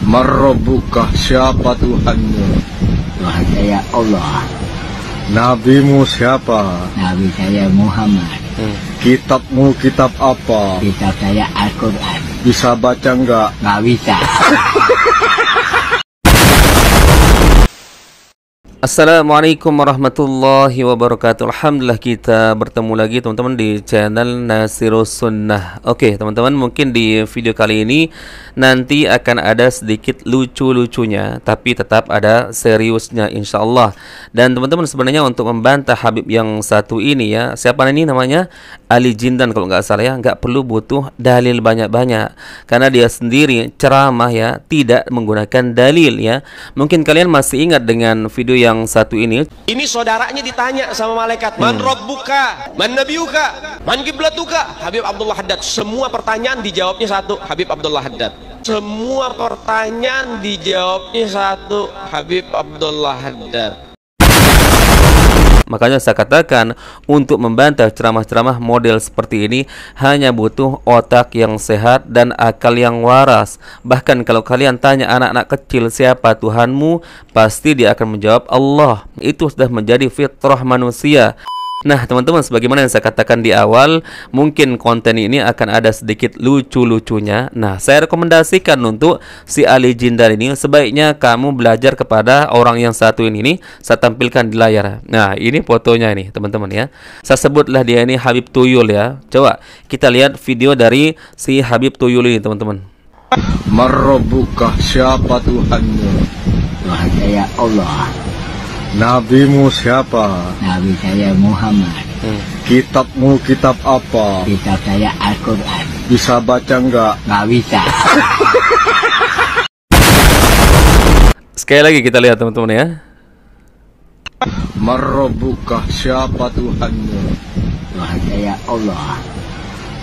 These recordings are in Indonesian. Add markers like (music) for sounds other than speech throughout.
Marrobuka siapa Tuhanmu? Tuhan saya Allah. Nabimu siapa? Nabi saya Muhammad. Hmm. Kitabmu kitab apa? Kitab saya Al-Quran. Bisa baca nggak? Nggak bisa. (laughs) Assalamualaikum warahmatullahi wabarakatuh Alhamdulillah kita bertemu lagi teman-teman di channel Nasirus Sunnah Oke teman-teman mungkin di video kali ini Nanti akan ada sedikit lucu-lucunya Tapi tetap ada seriusnya insya Allah Dan teman-teman sebenarnya untuk membantah Habib yang satu ini ya Siapa ini namanya? Ali Jindan kalau nggak salah ya Nggak perlu butuh dalil banyak-banyak Karena dia sendiri ceramah ya Tidak menggunakan dalil ya Mungkin kalian masih ingat dengan video yang yang satu ini ini saudaranya ditanya sama malaikat man hmm. robbuka buka, man nabiuka, man kiblatuka Habib Abdullah Haddad semua pertanyaan dijawabnya satu Habib Abdullah Haddad semua pertanyaan dijawabnya satu Habib Abdullah Haddad Makanya saya katakan untuk membantah ceramah-ceramah model seperti ini hanya butuh otak yang sehat dan akal yang waras. Bahkan kalau kalian tanya anak-anak kecil siapa Tuhanmu, pasti dia akan menjawab Allah. Itu sudah menjadi fitrah manusia. Nah, teman-teman, sebagaimana yang saya katakan di awal, mungkin konten ini akan ada sedikit lucu-lucunya. Nah, saya rekomendasikan untuk si Ali Jindal ini sebaiknya kamu belajar kepada orang yang satu ini nih, saya tampilkan di layar. Nah, ini fotonya ini, teman-teman ya. Saya sebutlah dia ini Habib Tuyul ya. Coba kita lihat video dari si Habib Tuyul ini, teman-teman. Merobukah siapa Tuhanmu? Tuhan ya Allah. Nabimu siapa? Nabi saya Muhammad. Hmm. Kitabmu kitab apa? Kitab saya Al-Quran. Bisa baca nggak? Enggak bisa. (laughs) Sekali lagi kita lihat teman-teman ya. Marobukah siapa Tuhanmu? Tuhan saya Allah.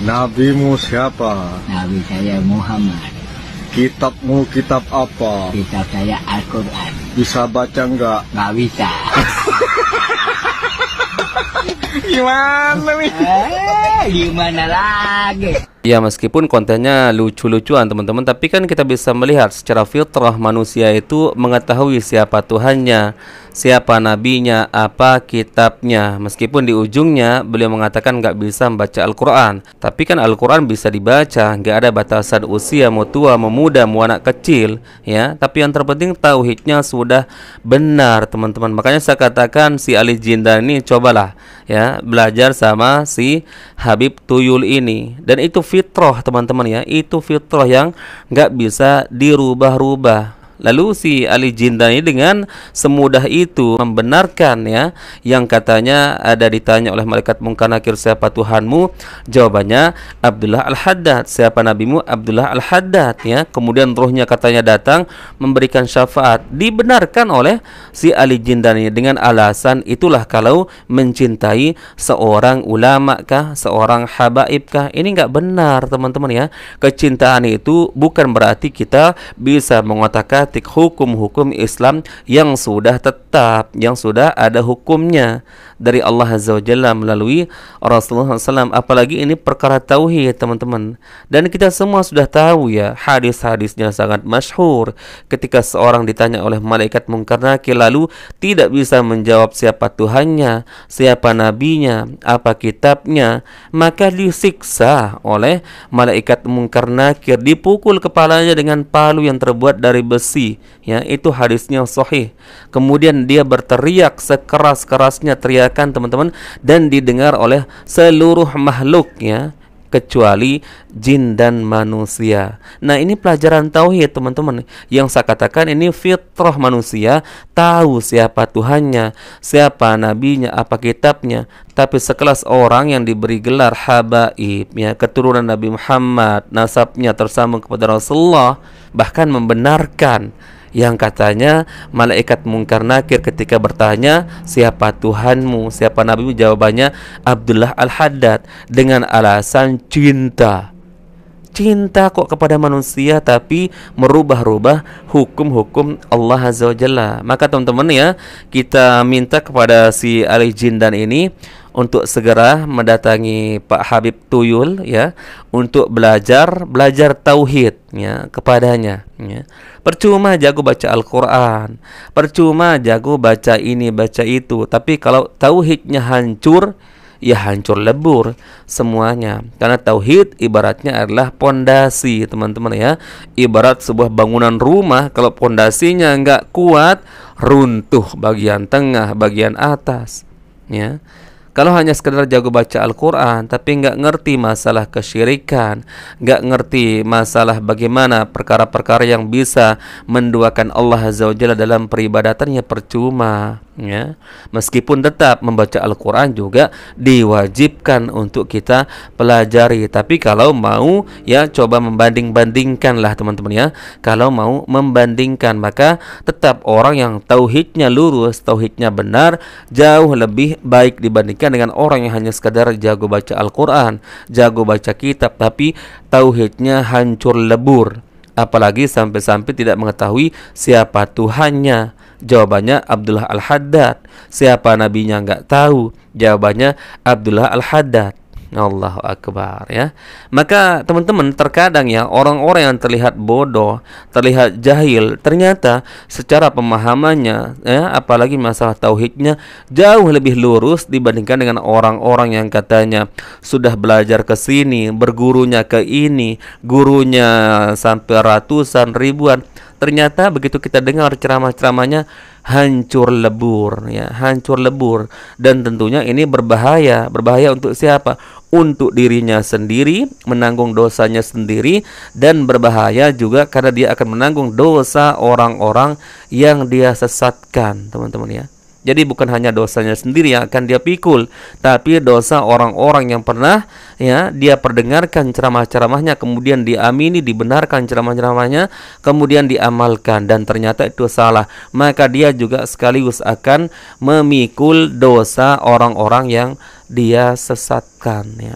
Nabimu siapa? Nabi saya Muhammad. Kitabmu kitab apa? Kitab saya Al-Quran. Bisa baca nggak? Nggak bisa. (laughs) gimana nih? Eh, gimana lagi? Ya meskipun kontennya lucu-lucuan teman-teman Tapi kan kita bisa melihat secara fitrah manusia itu mengetahui siapa Tuhannya Siapa nabinya, apa kitabnya Meskipun di ujungnya beliau mengatakan nggak bisa membaca Al-Quran Tapi kan Al-Quran bisa dibaca nggak ada batasan usia, mau tua, mau muda, mau anak kecil ya. Tapi yang terpenting tauhidnya sudah benar teman-teman Makanya saya katakan si Ali Jindan ini cobalah ya Belajar sama si Habib Tuyul ini Dan itu fitroh teman-teman ya itu fitroh yang nggak bisa dirubah-rubah Lalu si Ali Jinda ini dengan semudah itu membenarkan ya yang katanya ada ditanya oleh malaikat mungkar nakir siapa Tuhanmu? Jawabannya Abdullah Al-Haddad. Siapa nabimu? Abdullah Al-Haddad ya. Kemudian rohnya katanya datang memberikan syafaat. Dibenarkan oleh si Ali Jindani dengan alasan itulah kalau mencintai seorang ulama kah, seorang habaib kah? Ini nggak benar, teman-teman ya. Kecintaan itu bukan berarti kita bisa mengatakan mematik hukum-hukum Islam yang sudah tetap, yang sudah ada hukumnya dari Allah Azza wa Jalla melalui Rasulullah SAW. Apalagi ini perkara tauhid, teman-teman. Dan kita semua sudah tahu ya, hadis-hadisnya sangat masyhur ketika seorang ditanya oleh malaikat mungkar nakir lalu tidak bisa menjawab siapa Tuhannya, siapa nabinya, apa kitabnya, maka disiksa oleh malaikat mungkar nakir dipukul kepalanya dengan palu yang terbuat dari besi saksi ya itu hadisnya sahih kemudian dia berteriak sekeras-kerasnya teriakan teman-teman dan didengar oleh seluruh makhluk ya kecuali jin dan manusia. Nah, ini pelajaran tauhid, teman-teman. Yang saya katakan ini fitrah manusia, tahu siapa Tuhannya, siapa nabinya, apa kitabnya. Tapi sekelas orang yang diberi gelar habaib, ya, keturunan Nabi Muhammad, nasabnya tersambung kepada Rasulullah, bahkan membenarkan yang katanya malaikat mungkar nakir ketika bertanya siapa Tuhanmu siapa nabimu jawabannya Abdullah al Haddad dengan alasan cinta cinta kok kepada manusia tapi merubah-rubah hukum-hukum Allah Azza wa Jalla. Maka teman-teman ya, kita minta kepada si Ali Jindan ini untuk segera mendatangi Pak Habib Tuyul ya untuk belajar belajar tauhid ya kepadanya ya. Percuma jago baca Al-Qur'an, percuma jago baca ini baca itu, tapi kalau tauhidnya hancur ya hancur lebur semuanya. Karena tauhid ibaratnya adalah pondasi, teman-teman ya. Ibarat sebuah bangunan rumah kalau pondasinya nggak kuat, runtuh bagian tengah, bagian atas, ya. Kalau hanya sekedar jago baca Al-Quran Tapi nggak ngerti masalah kesyirikan Nggak ngerti masalah bagaimana perkara-perkara yang bisa Menduakan Allah Azza wa Jalla dalam peribadatannya percuma ya. Meskipun tetap membaca Al-Quran juga diwajibkan untuk kita pelajari Tapi kalau mau ya coba membanding-bandingkan lah teman-teman ya Kalau mau membandingkan maka tetap orang yang tauhidnya lurus Tauhidnya benar jauh lebih baik dibandingkan dibandingkan dengan orang yang hanya sekadar jago baca Al-Quran, jago baca kitab, tapi tauhidnya hancur lebur. Apalagi sampai-sampai tidak mengetahui siapa Tuhannya. Jawabannya Abdullah Al-Haddad. Siapa nabinya nggak tahu. Jawabannya Abdullah Al-Haddad. Allah akbar ya. Maka teman-teman terkadang ya orang-orang yang terlihat bodoh, terlihat jahil, ternyata secara pemahamannya ya apalagi masalah tauhidnya jauh lebih lurus dibandingkan dengan orang-orang yang katanya sudah belajar ke sini, bergurunya ke ini, gurunya sampai ratusan ribuan ternyata begitu kita dengar ceramah-ceramahnya hancur lebur ya hancur lebur dan tentunya ini berbahaya berbahaya untuk siapa untuk dirinya sendiri menanggung dosanya sendiri dan berbahaya juga karena dia akan menanggung dosa orang-orang yang dia sesatkan teman-teman ya jadi bukan hanya dosanya sendiri yang akan dia pikul, tapi dosa orang-orang yang pernah ya dia perdengarkan ceramah-ceramahnya, kemudian diamini, dibenarkan ceramah-ceramahnya, kemudian diamalkan dan ternyata itu salah. Maka dia juga sekaligus akan memikul dosa orang-orang yang dia sesatkan ya.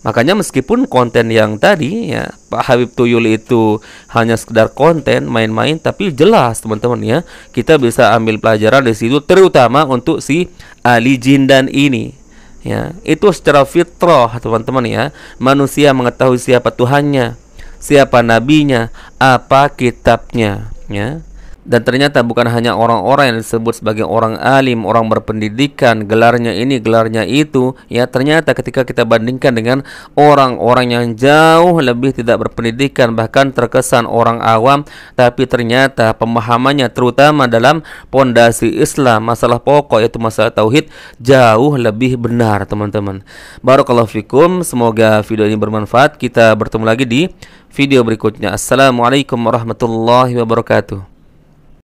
Makanya meskipun konten yang tadi ya Pak Habib Tuyul itu hanya sekedar konten main-main tapi jelas teman-teman ya kita bisa ambil pelajaran di situ terutama untuk si Ali Jindan ini ya itu secara fitrah teman-teman ya manusia mengetahui siapa Tuhannya siapa nabinya apa kitabnya ya dan ternyata bukan hanya orang-orang yang disebut sebagai orang alim, orang berpendidikan, gelarnya ini, gelarnya itu, ya ternyata ketika kita bandingkan dengan orang-orang yang jauh lebih tidak berpendidikan, bahkan terkesan orang awam, tapi ternyata pemahamannya terutama dalam pondasi Islam, masalah pokok yaitu masalah tauhid jauh lebih benar, teman-teman. Barakallahu fikum, semoga video ini bermanfaat. Kita bertemu lagi di video berikutnya. Assalamualaikum warahmatullahi wabarakatuh.